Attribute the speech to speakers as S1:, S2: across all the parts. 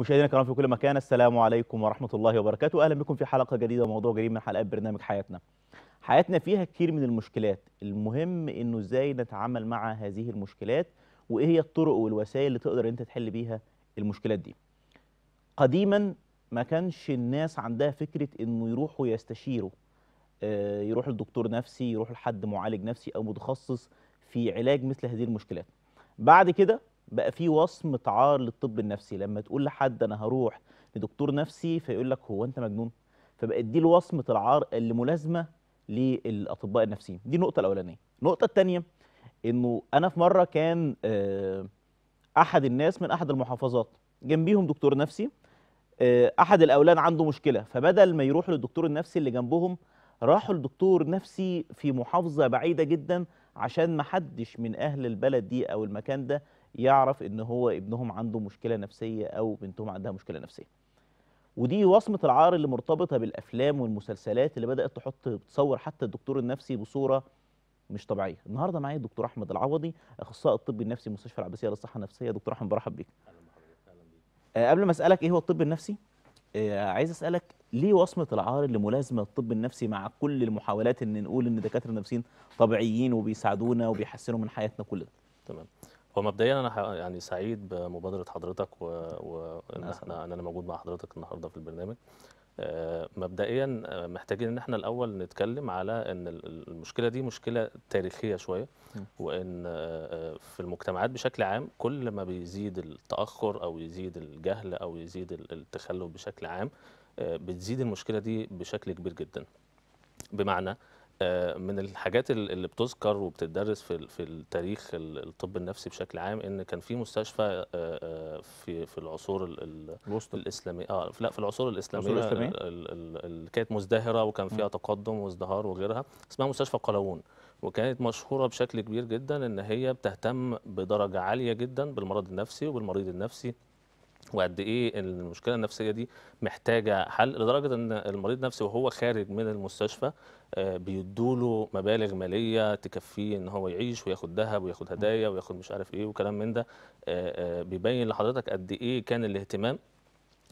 S1: مشاهدينا الكرام في كل مكان السلام عليكم ورحمه الله وبركاته اهلا بكم في حلقه جديده وموضوع جديد من حلقات برنامج حياتنا حياتنا فيها كتير من المشكلات المهم انه ازاي نتعامل مع هذه المشكلات وايه هي الطرق والوسائل اللي تقدر انت تحل بيها المشكلات دي قديما ما كانش الناس عندها فكره انه يروحوا يستشيروا آه، يروحوا لدكتور نفسي يروحوا لحد معالج نفسي او متخصص في علاج مثل هذه المشكلات بعد كده بقى في وصم عار للطب النفسي لما تقول لحد انا هروح لدكتور نفسي فيقول لك هو انت مجنون فبقت دي الوصمه العار اللي ملازمه للاطباء النفسيين دي النقطه الاولانيه النقطه الثانيه انه انا في مره كان آه، احد الناس من احد المحافظات جنبيهم دكتور نفسي آه، احد الاولاد عنده مشكله فبدل ما يروحوا للدكتور النفسي اللي جنبهم راحوا لدكتور نفسي في محافظه بعيده جدا عشان ما حدش من اهل البلد دي او المكان ده يعرف ان هو ابنهم عنده مشكله نفسيه او بنتهم عندها مشكله نفسيه ودي وصمه العار اللي مرتبطه بالافلام والمسلسلات اللي بدات تحط تصور حتى الدكتور النفسي بصوره مش طبيعيه النهارده معايا الدكتور احمد العوضي اخصائي الطب النفسي مستشفى العباسيه للصحه النفسيه دكتور احمد برحب بيك أه قبل ما اسالك ايه هو الطب النفسي أه عايز اسالك ليه وصمه العار اللي ملازمه للطب النفسي مع كل المحاولات ان نقول ان دكاتره النفسيين طبيعيين وبيساعدونا وبيحسنوا من حياتنا كلها ده تمام
S2: هو مبدئيا انا يعني سعيد بمبادره حضرتك وان احنا ان انا موجود مع حضرتك النهارده في البرنامج آه، مبدئيا آه، محتاجين ان احنا الاول نتكلم على ان المشكله دي مشكله تاريخيه شويه وان آه، في المجتمعات بشكل عام كل ما بيزيد التاخر او يزيد الجهل او يزيد التخلف بشكل عام بتزيد المشكله دي بشكل كبير جدا بمعنى آه، من الحاجات اللي بتذكر وبتدرس في في التاريخ الطب النفسي بشكل عام ان كان في مستشفى آه، آه، في في العصور الوسطى الاسلاميه اه لا في العصور الاسلاميه الإسلامية؟ اللي كانت مزدهره وكان فيها تقدم وازدهار وغيرها اسمها مستشفى قلاوون وكانت مشهوره بشكل كبير جدا ان هي بتهتم بدرجه عاليه جدا بالمرض النفسي وبالمريض النفسي وقد ايه المشكله النفسيه دي محتاجه حل لدرجه ان المريض النفسي وهو خارج من المستشفى آه، بيدوا له مبالغ ماليه تكفيه ان هو يعيش وياخد ذهب وياخد هدايا وياخد مش عارف ايه وكلام من ده آه، آه، بيبين لحضرتك قد ايه كان الاهتمام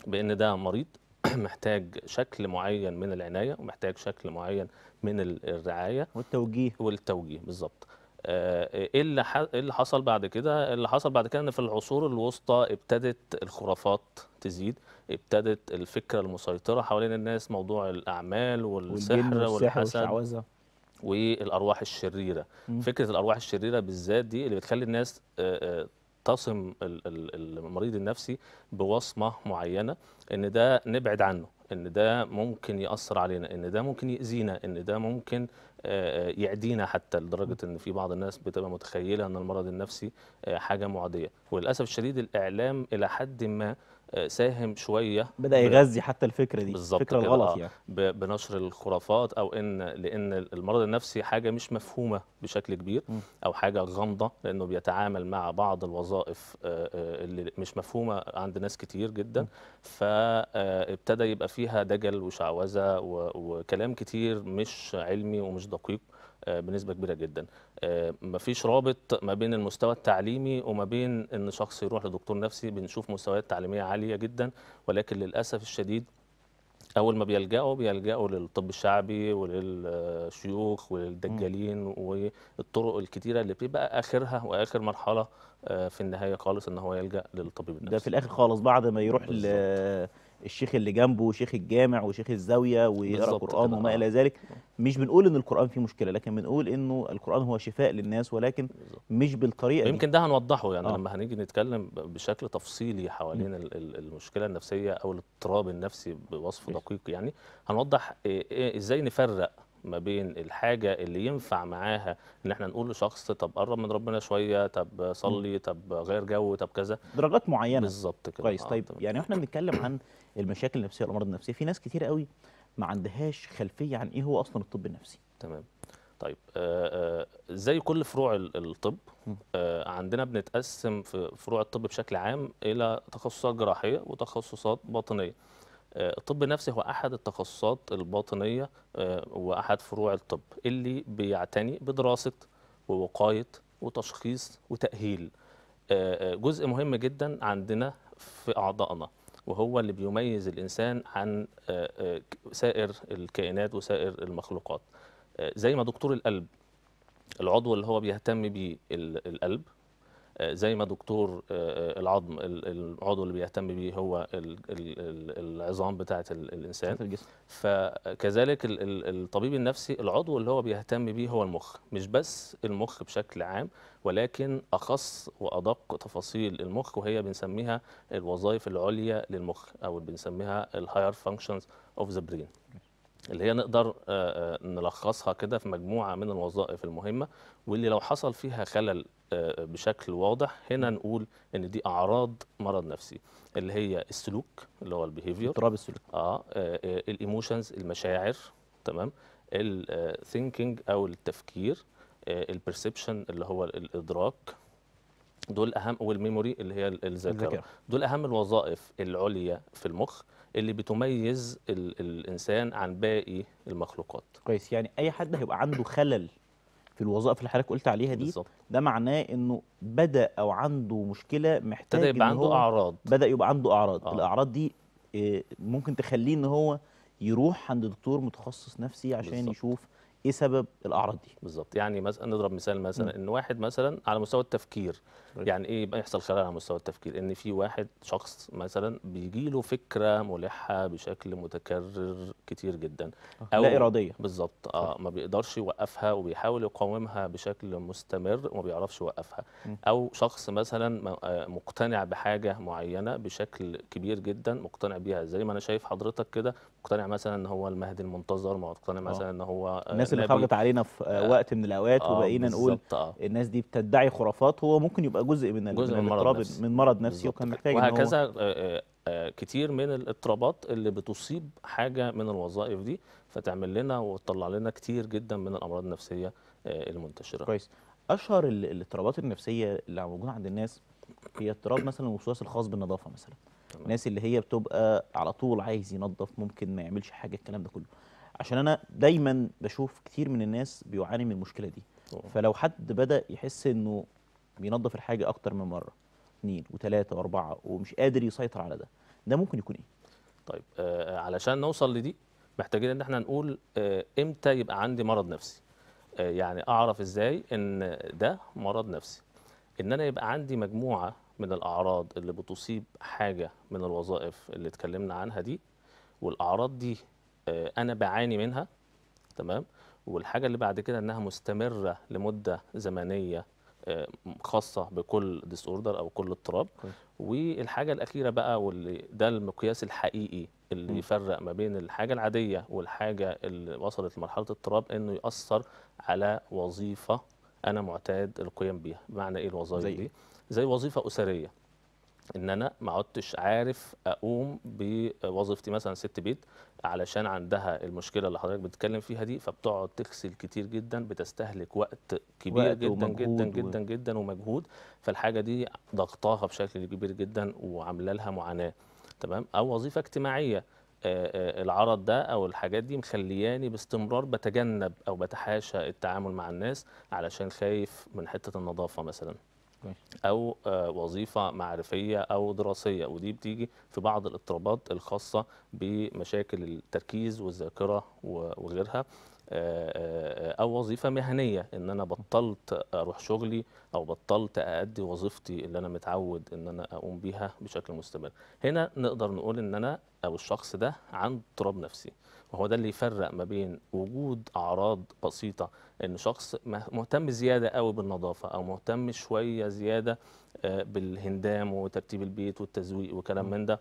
S2: بان ده مريض محتاج شكل معين من العنايه ومحتاج شكل معين من الرعايه والتوجيه والتوجيه بالظبط آه، ايه اللي ايه اللي حصل بعد كده اللي حصل بعد كده ان في العصور الوسطى ابتدت الخرافات تزيد ابتدت الفكره المسيطره حوالين الناس موضوع الاعمال والسحر والحسد والارواح الشريره م. فكره الارواح الشريره بالذات دي اللي بتخلي الناس آه، آه، تصم المريض النفسي بوصمه معينه ان ده نبعد عنه ان ده ممكن ياثر علينا ان ده ممكن ياذينا ان ده ممكن آه، آه، يعدينا حتى لدرجه ان في بعض الناس بتبقى متخيله ان المرض النفسي آه، حاجه معديه وللاسف الشديد الاعلام الى حد ما ساهم شويه بدا يغذي حتى الفكره دي الفكره الغلط آه، يعني بنشر الخرافات او ان لان المرض النفسي حاجه مش مفهومه بشكل كبير م. او حاجه غامضه لانه بيتعامل مع بعض الوظائف آه، آه، اللي مش مفهومه عند ناس كتير جدا فابتدى يبقى فيها دجل وشعوذه وكلام كتير مش علمي ومش دقيق بنسبه كبيره جدا آه، مفيش رابط ما بين المستوى التعليمي وما بين ان شخص يروح لدكتور نفسي بنشوف مستويات تعليميه عاليه جدا ولكن للاسف الشديد اول ما بيلجأوا بيلجأوا للطب الشعبي وللشيوخ وللدجالين والطرق الكتيره اللي بتبقى اخرها واخر مرحله آه، في النهايه خالص ان هو يلجأ للطبيب النفسي ده في الاخر
S1: خالص بعد ما يروح الشيخ اللي جنبه وشيخ الجامع وشيخ الزاويه ويقرا قران وما الى آه. ذلك مش بنقول ان القران فيه مشكله لكن بنقول انه القران هو شفاء للناس ولكن مش بالطريقه يمكن
S2: ده هنوضحه يعني آه. لما هنيجي نتكلم بشكل تفصيلي حوالين المشكله النفسيه او الاضطراب النفسي بوصف دقيق يعني هنوضح إيه، إيه، ازاي نفرق ما بين الحاجه اللي ينفع معاها ان احنا نقول لشخص طب قرب من ربنا شويه طب صلي طب غير جو طب كذا
S1: درجات معينه بالظبط كده كويس آه، طيب يعني احنا بنتكلم عن المشاكل النفسيه والامراض النفسيه في ناس كتير قوي ما عندهاش خلفيه عن ايه هو اصلا الطب النفسي
S2: تمام طيب آه, آه، زي كل فروع الطب آه، عندنا بنتقسم في فروع الطب بشكل عام الى تخصصات جراحيه وتخصصات باطنيه الطب آه، النفسي هو احد التخصصات الباطنيه آه، واحد فروع الطب اللي بيعتني بدراسه ووقايه وتشخيص وتاهيل آه، جزء مهم جدا عندنا في اعضائنا وهو اللي بيميز الانسان عن سائر الكائنات وسائر المخلوقات زي ما دكتور القلب العضو اللي هو بيهتم بيه القلب زي ما دكتور آه، آه، العظم العضو اللي بيهتم بيه هو العظام بتاعه الانسان فكذلك الطبيب النفسي العضو اللي هو بيهتم بيه هو المخ مش بس المخ بشكل عام ولكن اخص وادق تفاصيل المخ وهي بنسميها الوظائف العليا للمخ او بنسميها الهاير فانكشنز اوف ذا برين اللي هي نقدر آه، آه، نلخصها كده في مجموعه من الوظائف المهمه واللي لو حصل فيها خلل آه، بشكل واضح هنا نقول ان دي اعراض مرض نفسي اللي هي السلوك اللي هو البيهيفير اضطراب السلوك اه الايموشنز المشاعر تمام الثينكينج او التفكير البرسبشن اللي هو الادراك دول اهم والميموري اللي هي الذاكره دول اهم الوظائف العليا في المخ اللي بتميز ال الانسان عن باقي المخلوقات
S1: كويس يعني اي حد هيبقى عنده خلل في الوظائف اللي حضرتك قلت عليها دي بالزبط. ده معناه انه بدا او عنده مشكله محتاج بدا يبقى عنده اعراض بدا يبقى عنده اعراض آه. الاعراض دي آه، ممكن تخليه ان هو يروح عند دكتور متخصص نفسي عشان بالزبط. يشوف ايه سبب
S2: الاعراض دي بالظبط يعني مثلا نضرب مثال مثلا ان واحد مثلا على مستوى التفكير طيب. يعني ايه يبقى يحصل خلل على مستوى التفكير ان في واحد شخص مثلا بيجي له فكره ملحه بشكل متكرر كتير جدا آه، أو لا اراديه بالظبط اه ما بيقدرش يوقفها وبيحاول يقاومها بشكل مستمر وما بيعرفش يوقفها او شخص مثلا آه، مقتنع بحاجه معينه بشكل كبير جدا مقتنع بيها زي ما انا شايف حضرتك كده مقتنع مثلا ان هو المهدي المنتظر ما آه. مثلا ان هو آه، الناس اللي خرجت علينا
S1: في آه،, آه وقت من الاوقات آه وبقينا نقول آه. الناس دي بتدعي خرافات هو ممكن يبقى جزء من جزء من, من مرض نفسي من مرض نفسي وكان محتاج وهكذا
S2: آه آه كتير من الاضطرابات اللي بتصيب حاجه من الوظائف دي فتعمل لنا وتطلع لنا كتير جدا من الامراض النفسيه المنتشره كويس اشهر الاضطرابات النفسيه اللي موجوده عند الناس هي اضطراب
S1: مثلا الوسواس الخاص بالنظافه مثلا الناس اللي هي بتبقى على طول عايز ينظف ممكن ما يعملش حاجه الكلام ده كله عشان انا دايما بشوف كتير من الناس بيعاني من المشكله دي طبعا. فلو حد بدا يحس انه بينظف الحاجه اكتر من مره اثنين وثلاثه واربعه ومش قادر يسيطر على ده ده ممكن يكون ايه
S2: طيب آه،, آه علشان نوصل لدي محتاجين ان احنا نقول آه امتى يبقى عندي مرض نفسي آه يعني اعرف ازاي ان ده مرض نفسي ان انا يبقى عندي مجموعه من الاعراض اللي بتصيب حاجه من الوظائف اللي اتكلمنا عنها دي والاعراض دي آه، انا بعاني منها تمام والحاجه اللي بعد كده انها مستمره لمده زمنيه آه، خاصه بكل ديس اوردر او كل اضطراب والحاجه الاخيره بقى واللي ده المقياس الحقيقي اللي م. يفرق ما بين الحاجه العاديه والحاجه اللي وصلت لمرحله اضطراب انه ياثر على وظيفه انا معتاد القيام بيها بمعنى ايه الوظائف دي إيه؟ زي وظيفه اسريه ان انا ما عدتش عارف اقوم بوظيفتي مثلا ست بيت علشان عندها المشكله اللي حضرتك بتتكلم فيها دي فبتقعد تغسل كتير جدا بتستهلك وقت كبير وقت جدا جدا و... جدا جدا ومجهود فالحاجه دي ضغطاها بشكل كبير جدا وعامله لها معاناه تمام او وظيفه اجتماعيه آه، آه، العرض ده او الحاجات دي مخلياني باستمرار بتجنب او بتحاشى التعامل مع الناس علشان خايف من حته النظافه مثلا او آه، وظيفه معرفيه او دراسيه ودي بتيجي في بعض الاضطرابات الخاصه بمشاكل التركيز والذاكره وغيرها آه، آه، او وظيفه مهنيه ان انا بطلت اروح شغلي او بطلت اادي وظيفتي اللي انا متعود ان انا اقوم بيها بشكل مستمر هنا نقدر نقول ان انا او الشخص ده عنده اضطراب نفسي وهو ده اللي يفرق ما بين وجود اعراض بسيطه ان شخص مهتم زياده قوي بالنظافه او مهتم شويه زياده آه، بالهندام وترتيب البيت والتزويق وكلام من ده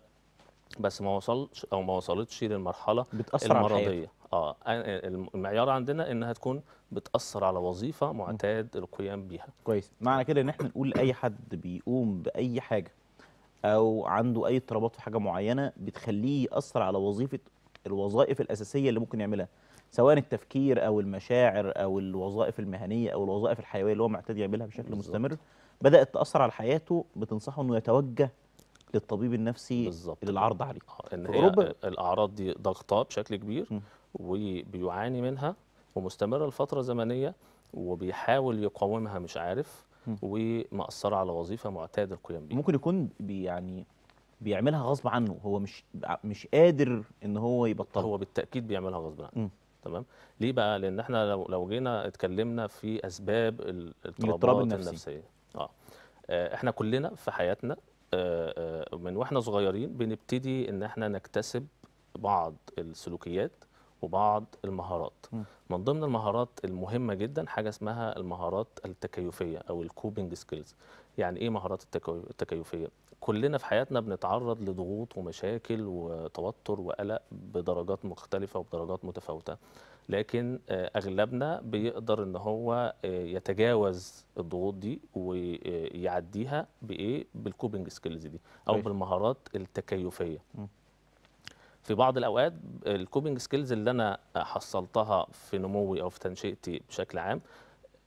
S2: بس ما وصلش او ما وصلتش للمرحله بتأثر المرضيه اه المعيار عندنا انها تكون بتاثر على وظيفه معتاد القيام بيها
S1: كويس معنى كده ان احنا نقول اي حد بيقوم باي حاجه او عنده اي اضطرابات في حاجه معينه بتخليه ياثر على وظيفه الوظائف الأساسية اللي ممكن يعملها سواء التفكير أو المشاعر أو الوظائف المهنية أو الوظائف الحيوية اللي هو معتاد يعملها بشكل بالزبط. مستمر بدأت تأثر على حياته بتنصحه أنه يتوجه للطبيب النفسي بالزبط. للعرض عليه
S2: آه، إن هي الأعراض دي ضغطة بشكل كبير م. وبيعاني منها ومستمرة لفترة زمنية وبيحاول يقاومها مش عارف ومأثرة على وظيفة معتاد القيام بيها ممكن يكون يعني بيعملها غصب عنه هو مش مش قادر ان هو يبطلها هو بالتاكيد بيعملها غصب عنه تمام ليه بقى لان احنا لو لو جينا اتكلمنا في اسباب الاضطرابات النفسي. النفسيه آه. اه احنا كلنا في حياتنا آه آه من واحنا صغيرين بنبتدي ان احنا نكتسب بعض السلوكيات وبعض المهارات م. من ضمن المهارات المهمه جدا حاجه اسمها المهارات التكيفيه او الكوبنج سكيلز يعني ايه مهارات التكيفيه كلنا في حياتنا بنتعرض لضغوط ومشاكل وتوتر وقلق بدرجات مختلفة وبدرجات متفاوتة لكن آه، أغلبنا بيقدر إن هو آه، يتجاوز الضغوط دي ويعديها بإيه بالكوبينج سكيلز دي أو طيب. بالمهارات التكيفية في بعض الأوقات الكوبينج سكيلز اللي أنا حصلتها في نموي أو في تنشئتي بشكل عام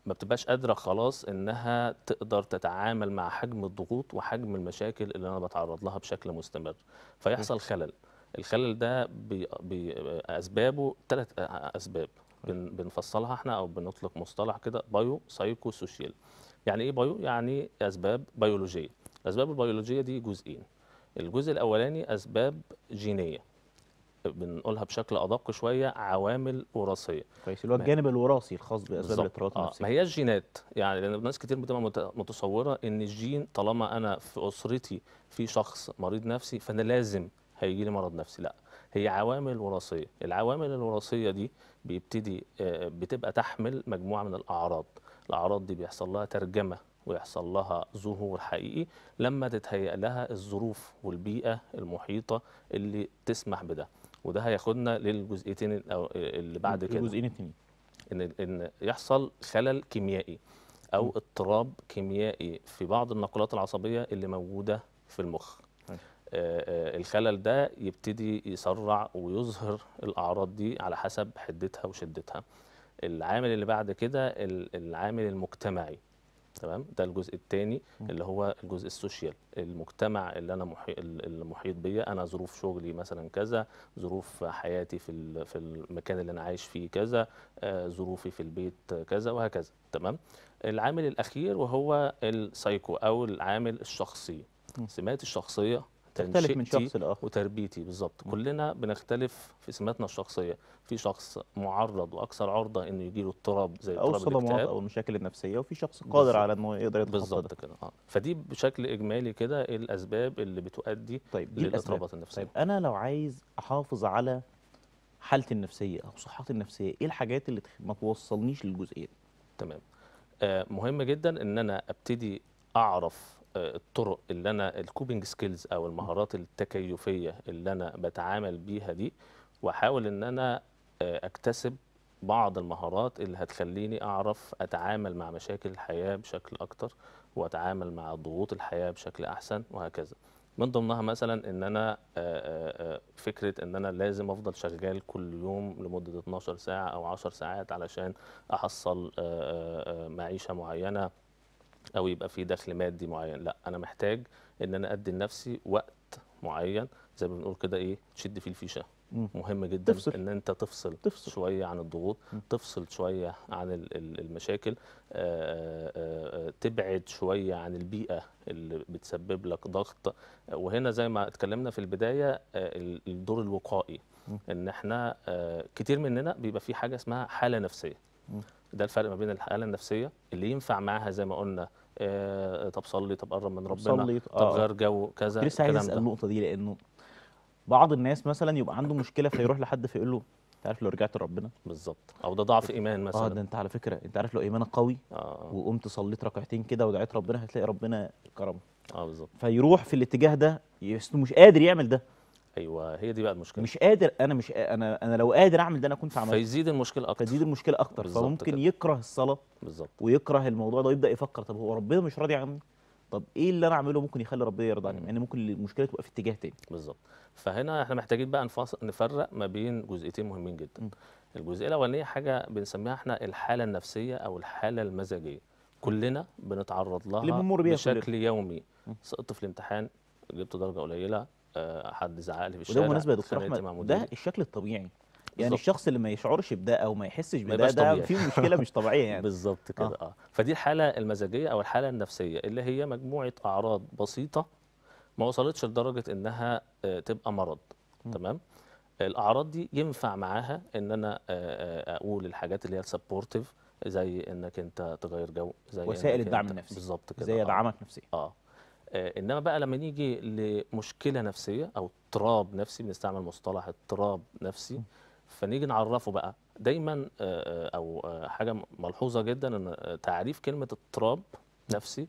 S2: ما بتبقاش قادره خلاص انها تقدر تتعامل مع حجم الضغوط وحجم المشاكل اللي انا بتعرض لها بشكل مستمر فيحصل خلل الخلل ده باسبابه ثلاث اسباب بنفصلها احنا او بنطلق مصطلح كده بايو سايكو سوشيال يعني ايه بايو يعني اسباب بيولوجيه الاسباب البيولوجيه دي جزئين الجزء الاولاني اسباب جينيه بنقولها بشكل ادق شويه عوامل وراثيه كويس اللي هو الجانب
S1: الوراثي الخاص باسباب الاضطرابات النفسيه آه. ما
S2: هي الجينات يعني لان ناس كتير بتبقى متصوره ان الجين طالما انا في اسرتي في شخص مريض نفسي فانا لازم هيجي لي مرض نفسي لا هي عوامل وراثيه العوامل الوراثيه دي بيبتدي آه، بتبقى تحمل مجموعه من الاعراض الاعراض دي بيحصل لها ترجمه ويحصل لها ظهور حقيقي لما تتهيأ لها الظروف والبيئه المحيطه اللي تسمح بده وده هياخدنا للجزئيتين اللي بعد كده الجزئين التانيين ان ان يحصل خلل كيميائي او اضطراب كيميائي في بعض النقلات العصبيه اللي موجوده في المخ آه،, آه الخلل ده يبتدي يسرع ويظهر الاعراض دي على حسب حدتها وشدتها العامل اللي بعد كده العامل المجتمعي تمام ده الجزء الثاني اللي هو الجزء السوشيال المجتمع اللي انا محيط اللي محيط بيا انا ظروف شغلي مثلا كذا ظروف حياتي في في المكان اللي انا عايش فيه كذا آه، ظروفي في البيت كذا وهكذا تمام العامل الاخير وهو السايكو او العامل الشخصي سمات الشخصيه تختلف من شخص لاخر وتربيتي بالظبط كلنا بنختلف في سماتنا الشخصيه في شخص معرض واكثر عرضه انه يجي له اضطراب زي او الصدمات او المشاكل النفسيه وفي شخص قادر بالزبط. على انه يقدر يتخطى بالظبط كده آه. فدي بشكل اجمالي كده إيه الاسباب اللي بتؤدي طيب للاضطرابات النفسيه طيب
S1: انا لو عايز احافظ على
S2: حالتي النفسيه او صحتي النفسيه ايه الحاجات اللي ما توصلنيش للجزئيه دي تمام آه مهم جدا ان انا ابتدي اعرف الطرق اللي انا الكوبنج سكيلز او المهارات التكيفيه اللي انا بتعامل بيها دي واحاول ان انا آه، اكتسب بعض المهارات اللي هتخليني اعرف اتعامل مع مشاكل الحياه بشكل اكتر واتعامل مع ضغوط الحياه بشكل احسن وهكذا من ضمنها مثلا ان انا آه، آه، فكره ان انا لازم افضل شغال كل يوم لمده 12 ساعه او 10 ساعات علشان احصل معيشه معينه او يبقى في دخل مادي معين لا انا محتاج ان انا ادي لنفسي وقت معين زي ما بنقول كده ايه تشد فيه الفيشه مهم جدا تفصل. ان انت تفصل, تفصل شويه عن الضغوط تفصل شويه عن المشاكل آآ آه، آآ آه، آه، تبعد شويه عن البيئه اللي بتسبب لك ضغط وهنا زي ما اتكلمنا في البدايه الدور الوقائي ان احنا كتير مننا بيبقى في حاجه اسمها حاله نفسيه ده الفرق ما بين الحاله النفسيه اللي ينفع معاها زي ما قلنا آه طب صلي طب قرب من ربنا صلي. طب آه. غير جو كذا لسه عايز اسال النقطه
S1: دي لانه بعض الناس مثلا يبقى عنده مشكله فيروح لحد فيقول له انت عارف لو رجعت لربنا بالظبط
S2: او ده ضعف ايمان مثلا اه ده
S1: انت على فكره انت عارف لو ايمانك قوي آه. وقمت صليت ركعتين كده ودعيت ربنا هتلاقي ربنا كرمه اه بالظبط فيروح في الاتجاه ده مش قادر يعمل ده ايوه هي دي بقى المشكله مش قادر انا مش انا انا لو قادر اعمل ده انا كنت عملت فيزيد
S2: المشكله اكتر فيزيد المشكله اكتر فممكن كده.
S1: يكره الصلاه بالظبط ويكره الموضوع ده ويبدا يفكر طب هو ربنا مش راضي عني طب ايه اللي انا اعمله ممكن يخلي ربنا يرضى عني مع
S2: يعني ان ممكن المشكله تبقى في اتجاه تاني بالظبط فهنا احنا محتاجين بقى نفرق ما بين جزئيتين مهمين جدا الجزئيه الاولانيه حاجه بنسميها احنا الحاله النفسيه او الحاله المزاجيه كلنا بنتعرض لها بشكل يومي سقطت في الامتحان جبت درجه قليله آه، حد زعق لي في الشارع وده بالمناسبه يا دكتور احمد ده
S1: الشكل الطبيعي يعني بالزبط. الشخص اللي ما يشعرش بده او ما يحسش بده ده في مشكله مش طبيعيه يعني بالظبط كده آه. اه
S2: فدي الحاله المزاجيه او الحاله النفسيه اللي هي مجموعه اعراض بسيطه ما وصلتش لدرجه انها آه، تبقى مرض م. تمام الاعراض دي ينفع معاها ان انا آه، اقول الحاجات اللي هي السبورتيف زي انك انت تغير جو زي وسائل الدعم النفسي بالظبط كده زي ادعمك آه. نفسيا اه آه، انما بقى لما نيجي لمشكله نفسيه او اضطراب نفسي بنستعمل مصطلح اضطراب نفسي فنيجي نعرفه بقى دايما آه، آه، او حاجه ملحوظه جدا ان تعريف كلمه اضطراب نفسي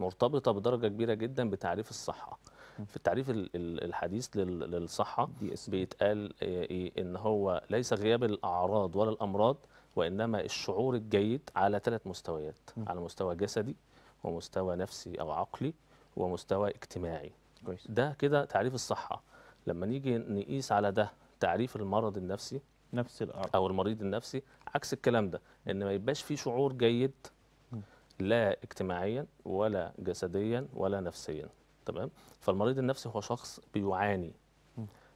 S2: مرتبطه بدرجه كبيره جدا بتعريف الصحه في التعريف الحديث للصحه بيتقال ايه ان هو ليس غياب الاعراض ولا الامراض وانما الشعور الجيد على ثلاث مستويات على مستوى جسدي ومستوى نفسي او عقلي ومستوى اجتماعي كويس. ده كده تعريف الصحة لما نيجي نقيس على ده تعريف المرض النفسي نفس الأرض. أو المريض النفسي عكس الكلام ده إن ما يبقاش فيه شعور جيد لا اجتماعيا ولا جسديا ولا نفسيا تمام فالمريض النفسي هو شخص بيعاني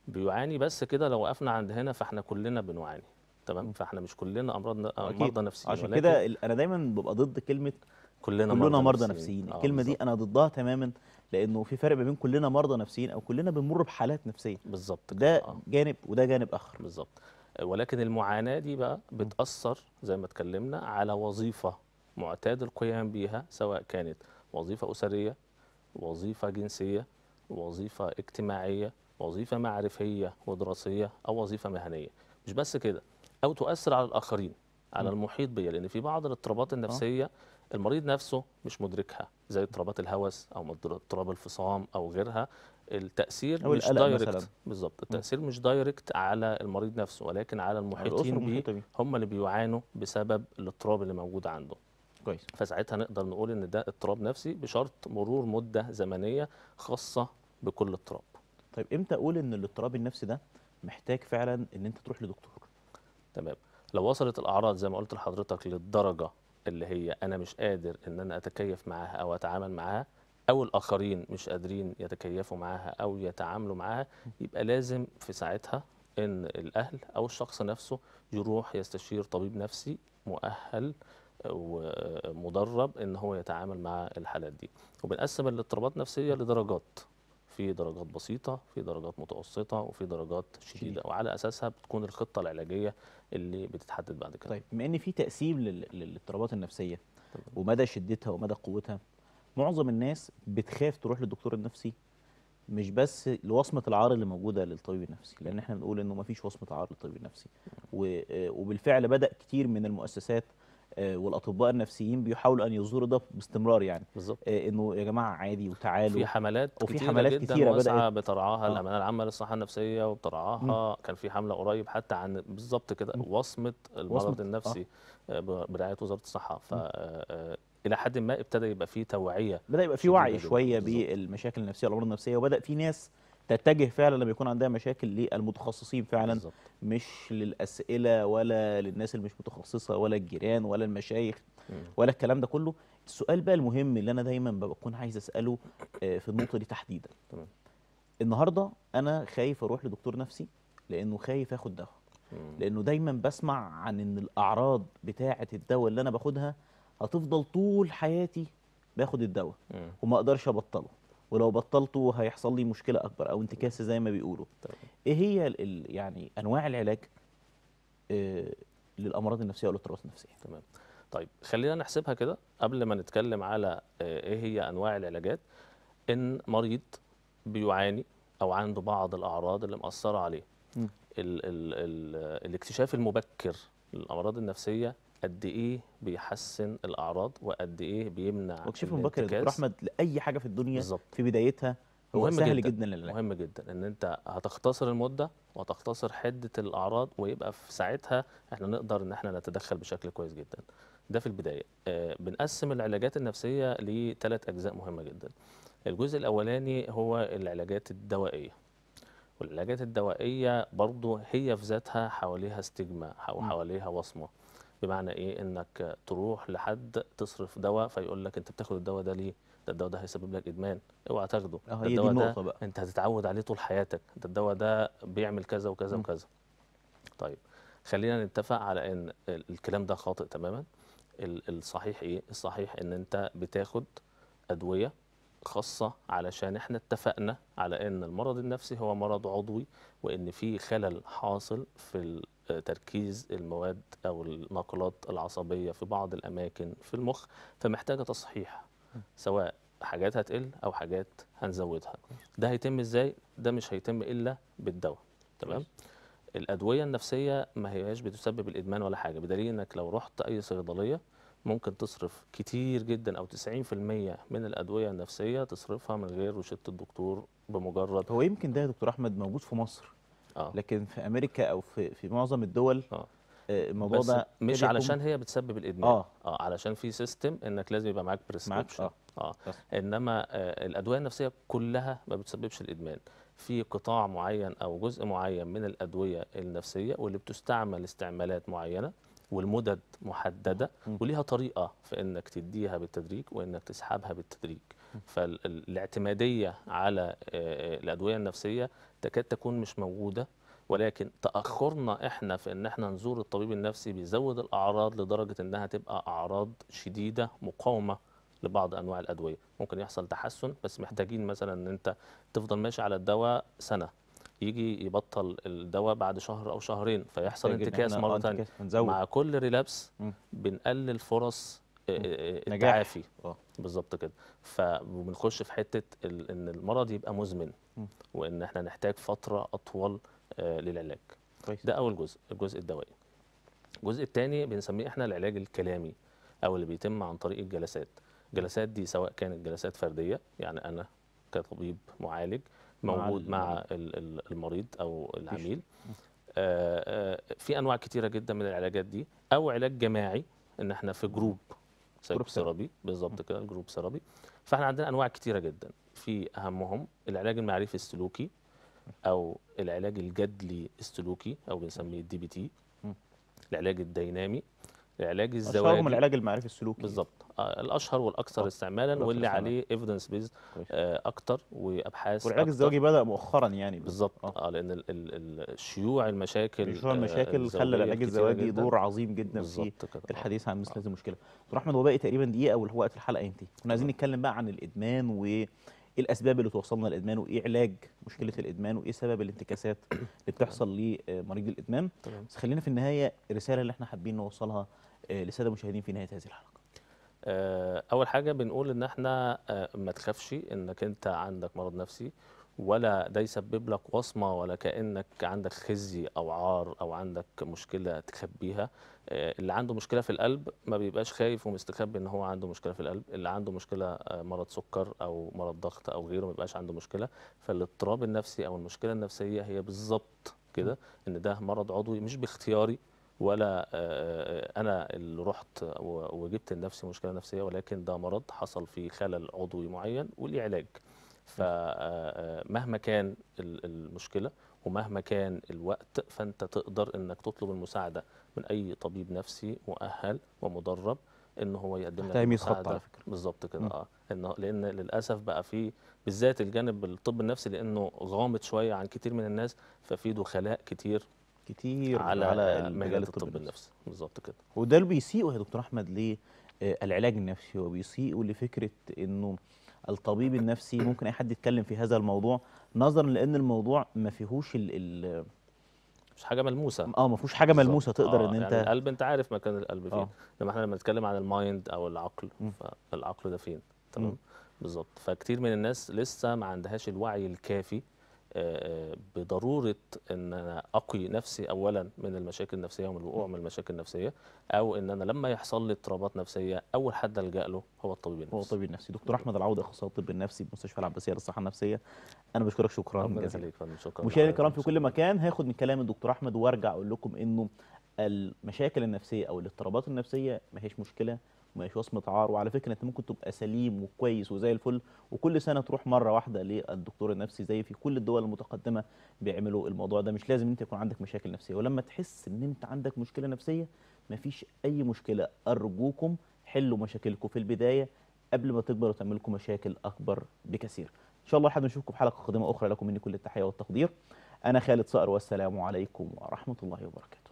S2: بيعاني بس كده لو وقفنا عند هنا فاحنا كلنا بنعاني تمام فاحنا مش كلنا امراض مرضى نفسيين عشان كده انا دايما ببقى ضد كلمه كلنا, كلنا مرضى نفسيين, نفسيين. آه الكلمه بالزبط.
S1: دي انا ضدها تماما لانه في فرق ما بين كلنا مرضى نفسيين او كلنا بنمر بحالات نفسيه بالظبط ده آه. جانب وده جانب اخر
S2: بالظبط ولكن المعاناه دي بقى بتاثر زي ما اتكلمنا على وظيفه معتاد القيام بيها سواء كانت وظيفه اسريه وظيفه جنسيه وظيفه اجتماعيه وظيفه معرفيه ودراسيه او وظيفه مهنيه مش بس كده او تؤثر على الاخرين على المحيط بيا لان في بعض الاضطرابات آه. النفسيه آه. المريض نفسه مش مدركها زي اضطرابات الهوس او اضطراب الفصام او غيرها التأثير أو مش دايركت بالظبط التأثير مش دايركت على المريض نفسه ولكن على المحيطين بيه هم اللي بيعانوا بسبب الاضطراب اللي موجود عنده كويس فساعتها نقدر نقول ان ده اضطراب نفسي بشرط مرور مده زمنيه خاصه بكل اضطراب طيب امتى اقول ان الاضطراب النفسي ده محتاج فعلا ان انت تروح لدكتور تمام لو وصلت الاعراض زي ما قلت لحضرتك للدرجه اللي هي انا مش قادر ان انا اتكيف معاها او اتعامل معاها او الاخرين مش قادرين يتكيفوا معاها او يتعاملوا معاها يبقى لازم في ساعتها ان الاهل او الشخص نفسه يروح يستشير طبيب نفسي مؤهل ومدرب ان هو يتعامل مع الحالات دي وبنقسم الاضطرابات النفسيه لدرجات في درجات بسيطه في درجات متوسطه وفي درجات شديده وعلى اساسها بتكون الخطه العلاجيه اللي بتتحدد بعد كده طيب بما ان في تقسيم للاضطرابات النفسيه
S1: طبعا. ومدى شدتها ومدى قوتها معظم الناس بتخاف تروح للدكتور النفسي مش بس لوصمه العار اللي موجوده للطبيب النفسي لان احنا بنقول انه ما فيش وصمه عار للطبيب النفسي آه، وبالفعل بدا كتير من المؤسسات آه، والاطباء النفسيين بيحاولوا ان يزوروا ده باستمرار يعني بالظبط آه، انه يا جماعه عادي وتعالوا في حملات وفي كتيرة حملات جدا كتيره بدات بترعاها آه. الامانه
S2: العامه للصحه النفسيه وبترعاها كان في حمله قريب حتى عن بالظبط كده وصمه المرض وصمت. النفسي آه. برعايه وزاره الصحه ف الى حد ما ابتدى يبقى في توعيه بدا يبقى في وعي شويه بالمشاكل النفسيه
S1: والامراض النفسيه وبدا في ناس تتجه فعلا لما يكون عندها مشاكل للمتخصصين فعلا بالزبط. مش للاسئله ولا للناس اللي مش متخصصه ولا الجيران ولا المشايخ ولا الكلام ده كله السؤال بقى المهم اللي انا دايما بكون عايز اساله آه، في النقطه دي تحديدا تمام النهارده انا خايف اروح لدكتور نفسي لانه خايف اخد دواء لانه دايما بسمع عن ان الاعراض بتاعه الدواء اللي انا باخدها هتفضل طول حياتي باخد الدواء وما اقدرش ابطله ولو بطلته هيحصل لي مشكله اكبر او انتكاسه زي ما بيقولوا طبعا. ايه هي يعني انواع العلاج
S2: آه للامراض النفسيه والاضطرابات النفسيه تمام طيب خلينا نحسبها كده قبل ما نتكلم على آه، ايه هي انواع العلاجات ان مريض بيعاني او عنده بعض الاعراض اللي مأثره عليه الـ الـ الـ الاكتشاف المبكر للامراض النفسيه قد ايه بيحسن الاعراض وقد ايه بيمنع وكشف مبكر يا دكتور احمد
S1: لاي حاجه في الدنيا بالزبط. في بدايتها
S2: هو مهم سهل جدا, جدا للعلاج مهم جدا ان انت هتختصر المده وهتختصر حده الاعراض ويبقى في ساعتها احنا نقدر ان احنا نتدخل بشكل كويس جدا ده في البدايه آه بنقسم العلاجات النفسيه لثلاث اجزاء مهمه جدا الجزء الاولاني هو العلاجات الدوائيه والعلاجات الدوائيه برضو هي في ذاتها حواليها استجماء او حواليها وصمه بمعنى ايه انك تروح لحد تصرف دواء فيقول لك انت بتاخد الدواء ده ليه ده الدواء ده هيسبب لك ادمان اوعى تاخده ده الدواء ده بقى. انت هتتعود عليه طول حياتك ده الدواء ده بيعمل كذا وكذا م. وكذا طيب خلينا نتفق على ان الكلام ده خاطئ تماما الصحيح ايه الصحيح ان انت بتاخد ادويه خاصه علشان احنا اتفقنا على ان المرض النفسي هو مرض عضوي وان في خلل حاصل في تركيز المواد او المقولات العصبيه في بعض الاماكن في المخ فمحتاجه تصحيح سواء حاجات هتقل او حاجات هنزودها ده هيتم ازاي ده مش هيتم الا بالدواء تمام الادويه النفسيه ما هياش بتسبب الادمان ولا حاجه بدليل انك لو رحت اي صيدليه ممكن تصرف كتير جدا او 90% من الادويه النفسيه تصرفها من غير روشته الدكتور بمجرد هو يمكن ده يا دكتور احمد موجود في مصر آه. لكن في امريكا او في
S1: في معظم الدول آه. آه، الموضوع ده مش علشان
S2: هي بتسبب الادمان اه, آه علشان في سيستم انك لازم يبقى معاك آه. آه. آه. آه. انما آه الادويه النفسيه كلها ما بتسببش الادمان في قطاع معين او جزء معين من الادويه النفسيه واللي بتستعمل استعمالات معينه والمدد محدده وليها طريقه في انك تديها بالتدريج وانك تسحبها بالتدريج فالاعتمادية على آه، الأدوية النفسية تكاد تكون مش موجودة ولكن تاخرنا احنا في ان احنا نزور الطبيب النفسي بيزود الاعراض لدرجه انها تبقى اعراض شديده مقاومه لبعض انواع الادويه ممكن يحصل تحسن بس محتاجين مثلا ان انت تفضل ماشي على الدواء سنه يجي يبطل الدواء بعد شهر او شهرين فيحصل انتكاس آه، مره ثانيه مع كل ريلابس بنقلل فرص آه، آه، آه، التعافي اه بالظبط كده فبنخش في حته ان المرض يبقى مزمن وان احنا نحتاج فتره اطول للعلاج طيب. ده اول جزء الجزء الدوائي الجزء الثاني بنسميه احنا العلاج الكلامي او اللي بيتم عن طريق الجلسات الجلسات دي سواء كانت جلسات فرديه يعني انا كطبيب معالج موجود مع, مع المريض او العميل في انواع كتيره جدا من العلاجات دي او علاج جماعي ان احنا في جروب جروب سيرابي بالظبط كده جروب سيرابي فاحنا عندنا انواع كتيره جدا في اهمهم العلاج المعرفي السلوكي او العلاج الجدلي السلوكي او بنسميه الدي بي تي العلاج الدينامي العلاج الزواجي اشهرهم العلاج المعرفي السلوكي بالظبط آه، الاشهر والاكثر أه. استعمالا واللي عليه ايفيدنس بيز اكثر وابحاث والعلاج الزواجي بدا مؤخرا يعني بالظبط اه, آه، لان الـ الـ الشيوع المشاكل شيوع المشاكل خلى العلاج الزواجي دور عظيم جدا في الحديث عن مثل هذه المشكله دكتور احمد هو
S1: باقي تقريبا دقيقه والوقت الحلقه ينتهي كنا عايزين نتكلم بقى عن الادمان و ايه الاسباب اللي توصلنا للادمان وايه علاج مشكله الادمان وايه سبب الانتكاسات اللي بتحصل لمريض آه، الادمان بس خلينا في النهايه الرساله اللي احنا حابين نوصلها آه، للساده المشاهدين في نهايه هذه الحلقه
S2: آه، اول حاجه بنقول ان احنا ما تخافش انك انت عندك مرض نفسي ولا ده يسبب لك وصمه ولا كانك عندك خزي او عار او عندك مشكله تخبيها آه، اللي عنده مشكله في القلب ما بيبقاش خايف ومستخبي ان هو عنده مشكله في القلب اللي عنده مشكله آه، مرض سكر او مرض ضغط او غيره ما بيبقاش عنده مشكله فالاضطراب النفسي او المشكله النفسيه هي بالظبط كده ان ده مرض عضوي مش باختياري ولا آه، انا اللي رحت وجبت لنفسي مشكله نفسيه ولكن ده مرض حصل فيه خلل عضوي معين وليه علاج فمهما آه، آه، كان المشكله ومهما كان الوقت فانت تقدر انك تطلب المساعده من اي طبيب نفسي مؤهل ومدرب ان هو يقدم لك المساعده على فكره بالظبط كده اه لان للاسف بقى في بالذات الجانب الطب النفسي لانه غامض شويه عن كتير من الناس ففي دخلاء كتير كتير على, على مجال الطب النفسي بالظبط كده
S1: وده اللي بيسيئه يا دكتور احمد ليه آه، العلاج النفسي هو لفكره انه الطبيب النفسي ممكن اي حد يتكلم في هذا الموضوع نظرا لان الموضوع ما فيهوش ال ال
S2: مش حاجه ملموسه اه
S1: ما فيهوش حاجه ملموسه تقدر آه ان انت يعني
S2: القلب انت عارف مكان القلب فين آه. لما احنا لما نتكلم عن المايند او العقل فالعقل ده فين تمام بالظبط فكتير من الناس لسه ما عندهاش الوعي الكافي بضروره ان انا اقي نفسي اولا من المشاكل النفسيه ومن الوقوع من المشاكل النفسيه او ان انا لما يحصل لي اضطرابات نفسيه اول حد الجا له هو الطبيب النفسي هو الطبيب
S1: النفسي دكتور احمد العوض اخصائي الطب النفسي بمستشفى العباسيه للصحه النفسيه انا بشكرك شكرا جزيلا شكرا مشاهدي الكرام في كل مكان هاخد من كلام الدكتور احمد وارجع اقول لكم انه المشاكل النفسيه او الاضطرابات النفسيه ما هيش مشكله ومبقاش وصمه عار وعلى فكره انت ممكن تبقى سليم وكويس وزي الفل وكل سنه تروح مره واحده للدكتور النفسي زي في كل الدول المتقدمه بيعملوا الموضوع ده مش لازم انت يكون عندك مشاكل نفسيه ولما تحس ان انت عندك مشكله نفسيه مفيش اي مشكله ارجوكم حلوا مشاكلكم في البدايه قبل ما تكبروا تعملكم لكم مشاكل اكبر بكثير ان شاء الله حد نشوفكم في حلقه قادمه اخرى لكم مني كل التحيه والتقدير انا خالد صقر والسلام عليكم ورحمه الله وبركاته